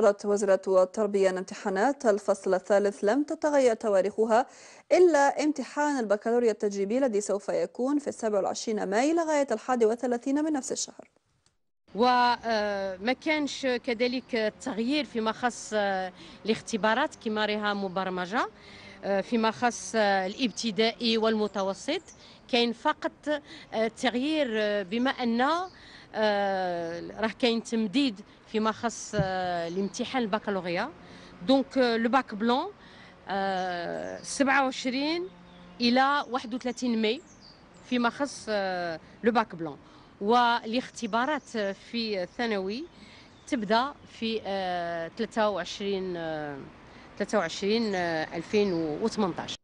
أجرت وزارة التربية أن امتحانات الفصل الثالث لم تتغير تواريخها إلا امتحان البكالوريا التجريبي الذي سوف يكون في 27 ماي لغاية 31 من نفس الشهر وما آه، كانش كذلك التغيير فيما خص آه، الاختبارات كما راها مبرمجه آه، فيما خص الابتدائي والمتوسط كاين فقط تغيير بما ان آه، راه كاين تمديد فيما خص آه، الامتحان البكالوريا دونك آه، لو باك بلون 27 الى 31 ماي فيما خص لو باك بلون والاختبارات في الثانوي تبدا في 23 23 2018